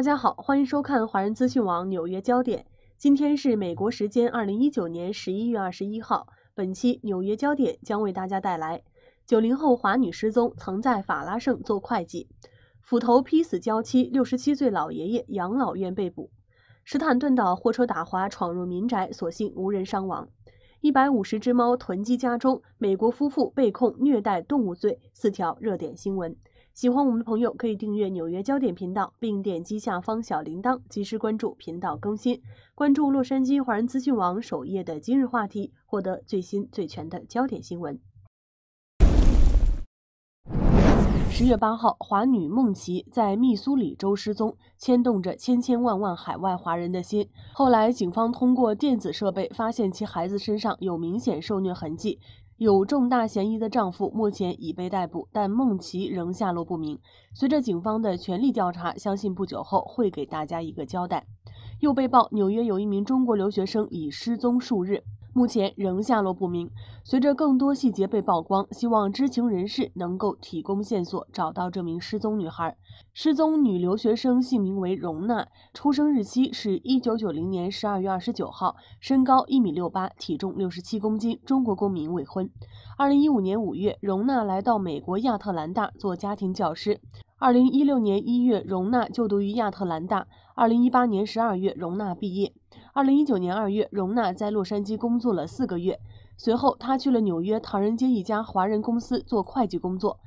大家好，欢迎收看华人资讯网纽约焦点。今天是美国时间二零一九年十一月二十一号。本期纽约焦点将为大家带来：九零后华女失踪，曾在法拉盛做会计；斧头劈死娇妻，六十七岁老爷爷养老院被捕；史坦顿岛货车打滑闯入民宅，所幸无人伤亡；一百五十只猫囤积家中，美国夫妇被控虐待动物罪。四条热点新闻。喜欢我们的朋友可以订阅《纽约焦点》频道，并点击下方小铃铛，及时关注频道更新。关注洛杉矶华人资讯网首页的今日话题，获得最新最全的焦点新闻。十月八号，华女梦琪在密苏里州失踪，牵动着千千万万海外华人的心。后来，警方通过电子设备发现其孩子身上有明显受虐痕迹。有重大嫌疑的丈夫目前已被逮捕，但孟琪仍下落不明。随着警方的全力调查，相信不久后会给大家一个交代。又被曝，纽约有一名中国留学生已失踪数日。目前仍下落不明。随着更多细节被曝光，希望知情人士能够提供线索，找到这名失踪女孩。失踪女留学生姓名为容娜，出生日期是一九九零年十二月二十九号，身高一米六八，体重六十七公斤，中国公民，未婚。二零一五年五月，容娜来到美国亚特兰大做家庭教师。二零一六年一月，容娜就读于亚特兰大。二零一八年十二月，容娜毕业。二零一九年二月，容纳在洛杉矶工作了四个月，随后他去了纽约唐人街一家华人公司做会计工作，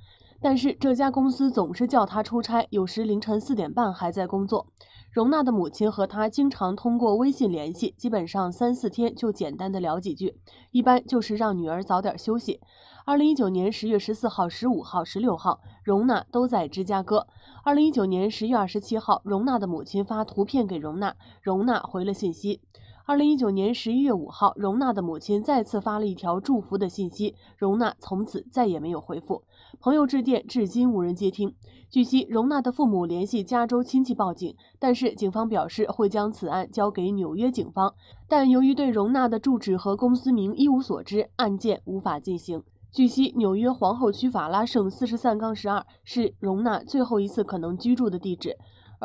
但是这家公司总是叫他出差，有时凌晨四点半还在工作。容娜的母亲和她经常通过微信联系，基本上三四天就简单的聊几句，一般就是让女儿早点休息。二零一九年十月十四号、十五号、十六号，容娜都在芝加哥。二零一九年十月二十七号，容娜的母亲发图片给容娜，容娜回了信息。二零一九年十一月五号，容娜的母亲再次发了一条祝福的信息，容娜从此再也没有回复。朋友致电，至今无人接听。据悉，容娜的父母联系加州亲戚报警，但是警方表示会将此案交给纽约警方，但由于对容娜的住址和公司名一无所知，案件无法进行。据悉，纽约皇后区法拉盛四十三杠十二是容娜最后一次可能居住的地址。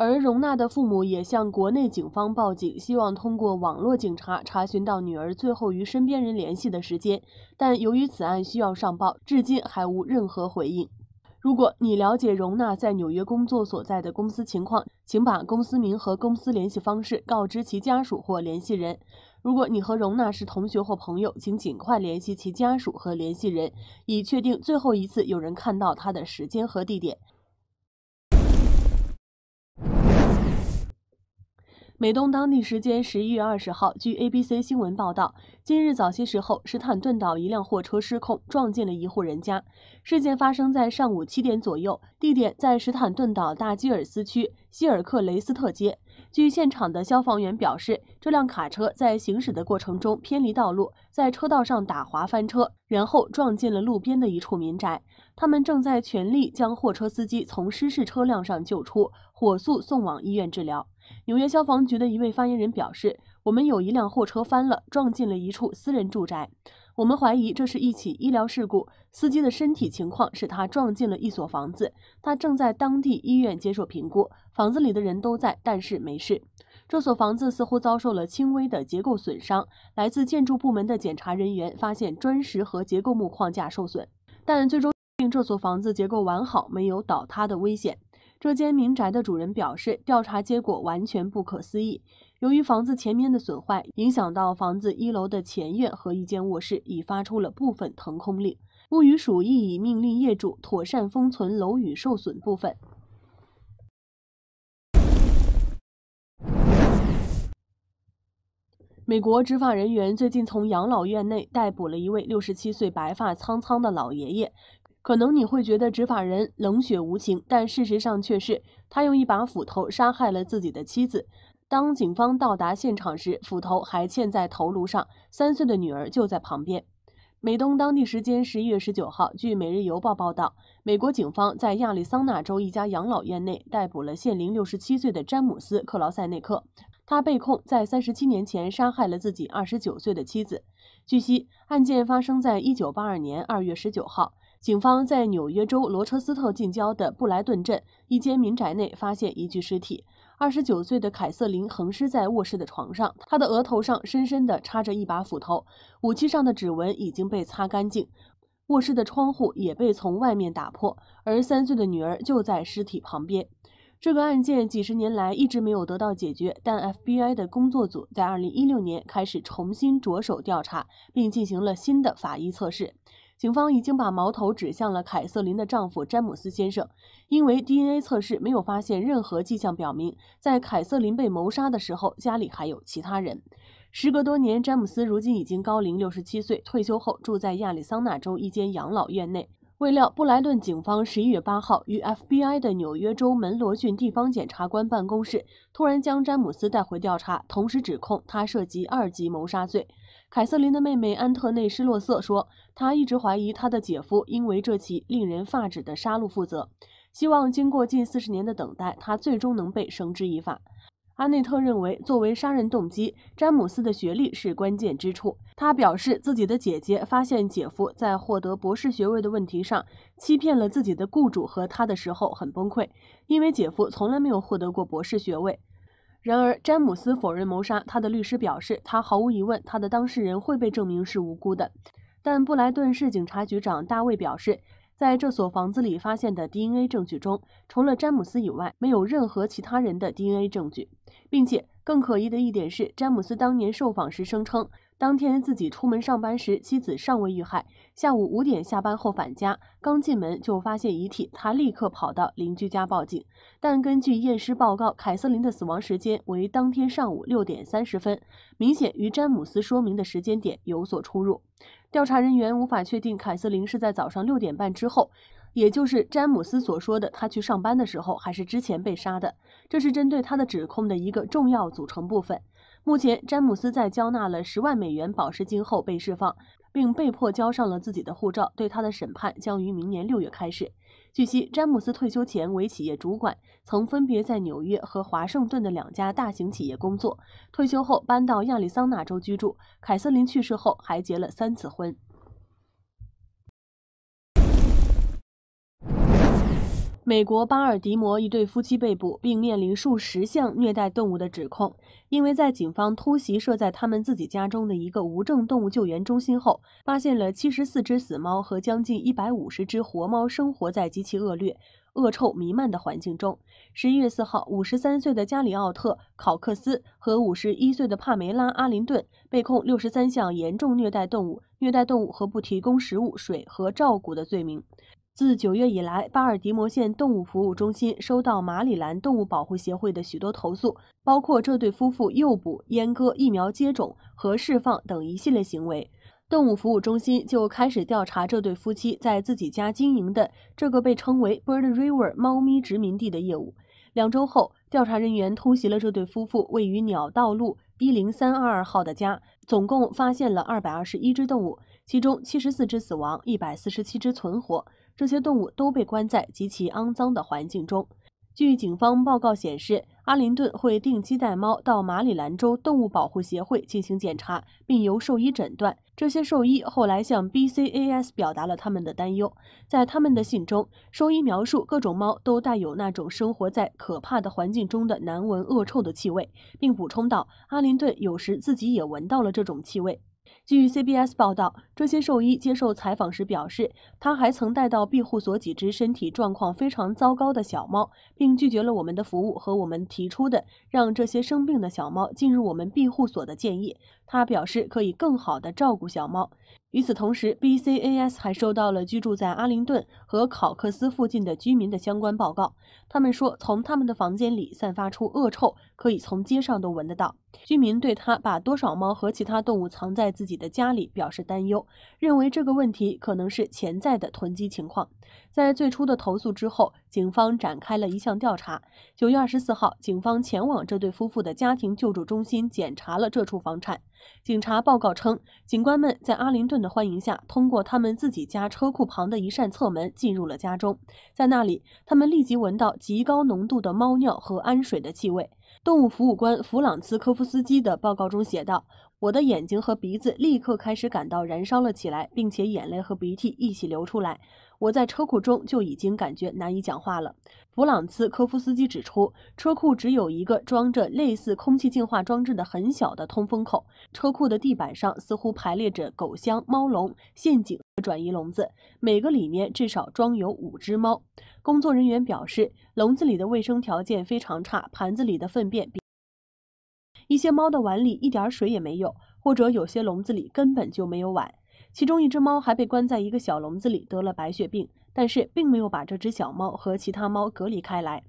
而容娜的父母也向国内警方报警，希望通过网络警察查询到女儿最后与身边人联系的时间。但由于此案需要上报，至今还无任何回应。如果你了解容娜在纽约工作所在的公司情况，请把公司名和公司联系方式告知其家属或联系人。如果你和容娜是同学或朋友，请尽快联系其家属和联系人，以确定最后一次有人看到她的时间和地点。美东当地时间十一月二十号，据 ABC 新闻报道，今日早些时候，史坦顿岛一辆货车失控，撞进了一户人家。事件发生在上午七点左右，地点在史坦顿岛大基尔斯区希尔克雷斯特街。据现场的消防员表示，这辆卡车在行驶的过程中偏离道路，在车道上打滑翻车，然后撞进了路边的一处民宅。他们正在全力将货车司机从失事车辆上救出，火速送往医院治疗。纽约消防局的一位发言人表示：“我们有一辆货车翻了，撞进了一处私人住宅。我们怀疑这是一起医疗事故。司机的身体情况是他撞进了一所房子，他正在当地医院接受评估。”房子里的人都在，但是没事。这所房子似乎遭受了轻微的结构损伤。来自建筑部门的检查人员发现砖石和结构木框架受损，但最终令这所房子结构完好，没有倒塌的危险。这间民宅的主人表示，调查结果完全不可思议。由于房子前面的损坏影响到房子一楼的前院和一间卧室，已发出了部分腾空令。物与鼠亦已命令业主妥善封存楼宇受损部分。美国执法人员最近从养老院内逮捕了一位六十七岁白发苍苍的老爷爷。可能你会觉得执法人员冷血无情，但事实上却是他用一把斧头杀害了自己的妻子。当警方到达现场时，斧头还嵌在头颅上，三岁的女儿就在旁边。美东当地时间十一月十九号，据《每日邮报》报道，美国警方在亚利桑那州一家养老院内逮捕了现龄六十七岁的詹姆斯·克劳塞内克。他被控在三十七年前杀害了自己二十九岁的妻子。据悉，案件发生在一九八二年二月十九号，警方在纽约州罗彻斯特近郊的布莱顿镇一间民宅内发现一具尸体。二十九岁的凯瑟琳横尸在卧室的床上，她的额头上深深的插着一把斧头，武器上的指纹已经被擦干净。卧室的窗户也被从外面打破，而三岁的女儿就在尸体旁边。这个案件几十年来一直没有得到解决，但 FBI 的工作组在2016年开始重新着手调查，并进行了新的法医测试。警方已经把矛头指向了凯瑟琳的丈夫詹姆斯先生，因为 DNA 测试没有发现任何迹象表明，在凯瑟琳被谋杀的时候家里还有其他人。时隔多年，詹姆斯如今已经高龄67岁，退休后住在亚利桑那州一间养老院内。未料，布莱顿警方十一月八号与 FBI 的纽约州门罗郡地方检察官办公室突然将詹姆斯带回调查，同时指控他涉及二级谋杀罪。凯瑟琳的妹妹安特内施洛瑟说：“她一直怀疑她的姐夫因为这起令人发指的杀戮负责，希望经过近四十年的等待，他最终能被绳之以法。”阿内特认为，作为杀人动机，詹姆斯的学历是关键之处。他表示，自己的姐姐发现姐夫在获得博士学位的问题上欺骗了自己的雇主和他的时候很崩溃，因为姐夫从来没有获得过博士学位。然而，詹姆斯否认谋杀。他的律师表示，他毫无疑问，他的当事人会被证明是无辜的。但布莱顿市警察局长大卫表示。在这所房子里发现的 DNA 证据中，除了詹姆斯以外，没有任何其他人的 DNA 证据，并且更可疑的一点是，詹姆斯当年受访时声称。当天自己出门上班时，妻子尚未遇害。下午五点下班后返家，刚进门就发现遗体，他立刻跑到邻居家报警。但根据验尸报告，凯瑟琳的死亡时间为当天上午六点三十分，明显与詹姆斯说明的时间点有所出入。调查人员无法确定凯瑟琳是在早上六点半之后，也就是詹姆斯所说的他去上班的时候，还是之前被杀的。这是针对他的指控的一个重要组成部分。目前，詹姆斯在交纳了十万美元保释金后被释放，并被迫交上了自己的护照。对他的审判将于明年六月开始。据悉，詹姆斯退休前为企业主管，曾分别在纽约和华盛顿的两家大型企业工作。退休后搬到亚利桑那州居住。凯瑟琳去世后，还结了三次婚。美国巴尔的摩一对夫妻被捕，并面临数十项虐待动物的指控，因为在警方突袭设在他们自己家中的一个无证动物救援中心后，发现了七十四只死猫和将近一百五十只活猫生活在极其恶劣、恶臭弥漫的环境中。十一月四号，五十三岁的加里奥特考克斯和五十一岁的帕梅拉阿林顿被控六十三项严重虐待动物、虐待动物和不提供食物、水和照顾的罪名。自九月以来，巴尔的摩县动物服务中心收到马里兰动物保护协会的许多投诉，包括这对夫妇诱捕、阉割、疫苗接种和释放等一系列行为。动物服务中心就开始调查这对夫妻在自己家经营的这个被称为 Bird River 猫咪殖民地的业务。两周后，调查人员突袭了这对夫妇位于鸟道路 B 零三二二号的家，总共发现了二百二十一只动物，其中七十四只死亡，一百四十七只存活。这些动物都被关在极其肮脏的环境中。据警方报告显示，阿林顿会定期带猫到马里兰州动物保护协会进行检查，并由兽医诊断。这些兽医后来向 BCAS 表达了他们的担忧。在他们的信中，兽医描述各种猫都带有那种生活在可怕的环境中的难闻恶臭的气味，并补充道，阿林顿有时自己也闻到了这种气味。据 CBS 报道，这些兽医接受采访时表示，他还曾带到庇护所几只身体状况非常糟糕的小猫，并拒绝了我们的服务和我们提出的让这些生病的小猫进入我们庇护所的建议。他表示可以更好地照顾小猫。与此同时，BCAS 还收到了居住在阿灵顿和考克斯附近的居民的相关报告。他们说，从他们的房间里散发出恶臭，可以从街上都闻得到。居民对他把多少猫和其他动物藏在自己的家里表示担忧，认为这个问题可能是潜在的囤积情况。在最初的投诉之后，警方展开了一项调查。九月二十四号，警方前往这对夫妇的家庭救助中心检查了这处房产。警察报告称，警官们在阿林顿的欢迎下，通过他们自己家车库旁的一扇侧门进入了家中。在那里，他们立即闻到极高浓度的猫尿和氨水的气味。动物服务官弗朗茨科夫斯基的报告中写道。我的眼睛和鼻子立刻开始感到燃烧了起来，并且眼泪和鼻涕一起流出来。我在车库中就已经感觉难以讲话了。弗朗茨·科夫斯基指出，车库只有一个装着类似空气净化装置的很小的通风口。车库的地板上似乎排列着狗箱、猫笼、陷阱和转移笼子，每个里面至少装有五只猫。工作人员表示，笼子里的卫生条件非常差，盘子里的粪便。一些猫的碗里一点水也没有，或者有些笼子里根本就没有碗。其中一只猫还被关在一个小笼子里，得了白血病，但是并没有把这只小猫和其他猫隔离开来。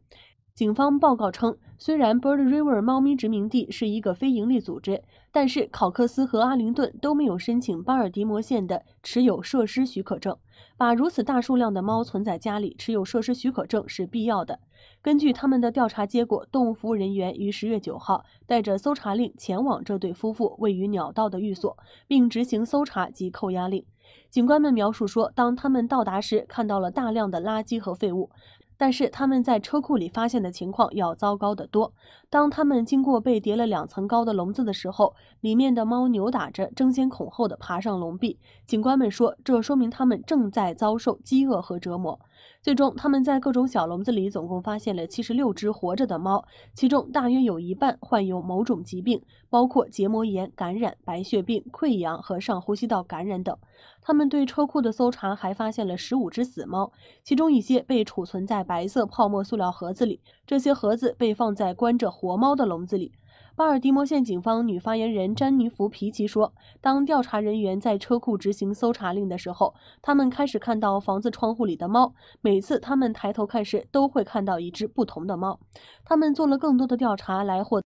警方报告称，虽然 Bird River 猫咪殖民地是一个非营利组织，但是考克斯和阿灵顿都没有申请巴尔的摩县的持有设施许可证。把如此大数量的猫存在家里，持有设施许可证是必要的。根据他们的调查结果，动物服务人员于十月九号带着搜查令前往这对夫妇位于鸟道的寓所，并执行搜查及扣押令。警官们描述说，当他们到达时，看到了大量的垃圾和废物，但是他们在车库里发现的情况要糟糕得多。当他们经过被叠了两层高的笼子的时候，里面的猫扭打着，争先恐后的爬上笼壁。警官们说，这说明他们正在遭受饥饿和折磨。最终，他们在各种小笼子里总共发现了七十六只活着的猫，其中大约有一半患有某种疾病，包括结膜炎感染、白血病、溃疡和上呼吸道感染等。他们对车库的搜查还发现了十五只死猫，其中一些被储存在白色泡沫塑料盒子里，这些盒子被放在关着活猫的笼子里。巴尔的摩县警方女发言人詹妮弗·皮奇说：“当调查人员在车库执行搜查令的时候，他们开始看到房子窗户里的猫。每次他们抬头看时，都会看到一只不同的猫。他们做了更多的调查来获。”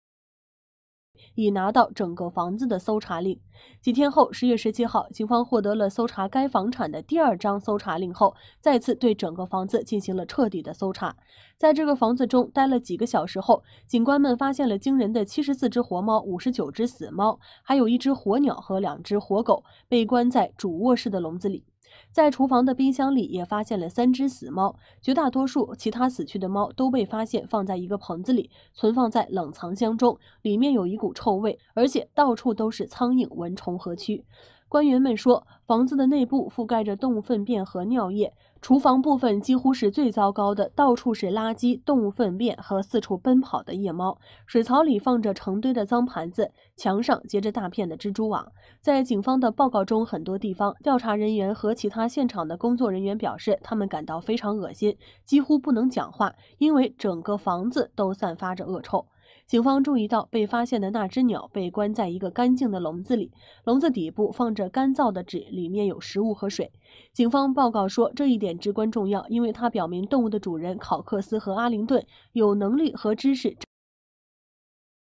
已拿到整个房子的搜查令。几天后，十月十七号，警方获得了搜查该房产的第二张搜查令后，再次对整个房子进行了彻底的搜查。在这个房子中待了几个小时后，警官们发现了惊人的七十四只活猫、五十九只死猫，还有一只活鸟和两只活狗被关在主卧室的笼子里。在厨房的冰箱里也发现了三只死猫，绝大多数其他死去的猫都被发现放在一个棚子里，存放在冷藏箱中，里面有一股臭味，而且到处都是苍蝇、蚊虫和蛆。官员们说，房子的内部覆盖着动物粪便和尿液。厨房部分几乎是最糟糕的，到处是垃圾、动物粪便和四处奔跑的夜猫。水槽里放着成堆的脏盘子，墙上结着大片的蜘蛛网。在警方的报告中，很多地方调查人员和其他现场的工作人员表示，他们感到非常恶心，几乎不能讲话，因为整个房子都散发着恶臭。警方注意到，被发现的那只鸟被关在一个干净的笼子里，笼子底部放着干燥的纸，里面有食物和水。警方报告说，这一点至关重要，因为它表明动物的主人考克斯和阿林顿有能力和知识。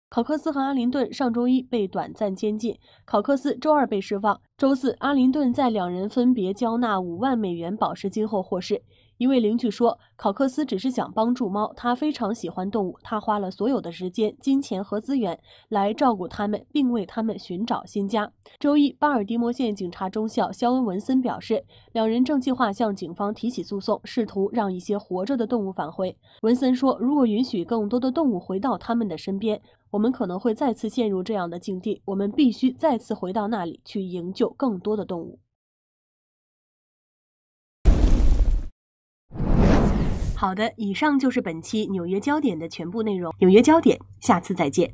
考克斯和阿林顿上周一被短暂监禁，考克斯周二被释放，周四阿林顿在两人分别交纳五万美元保释金后获释。一位邻居说：“考克斯只是想帮助猫，他非常喜欢动物，他花了所有的时间、金钱和资源来照顾它们，并为它们寻找新家。”周一，巴尔的摩县警察中校肖恩·文森表示，两人正计划向警方提起诉讼，试图让一些活着的动物返回。文森说：“如果允许更多的动物回到他们的身边，我们可能会再次陷入这样的境地。我们必须再次回到那里去营救更多的动物。”好的，以上就是本期《纽约焦点》的全部内容，《纽约焦点》，下次再见。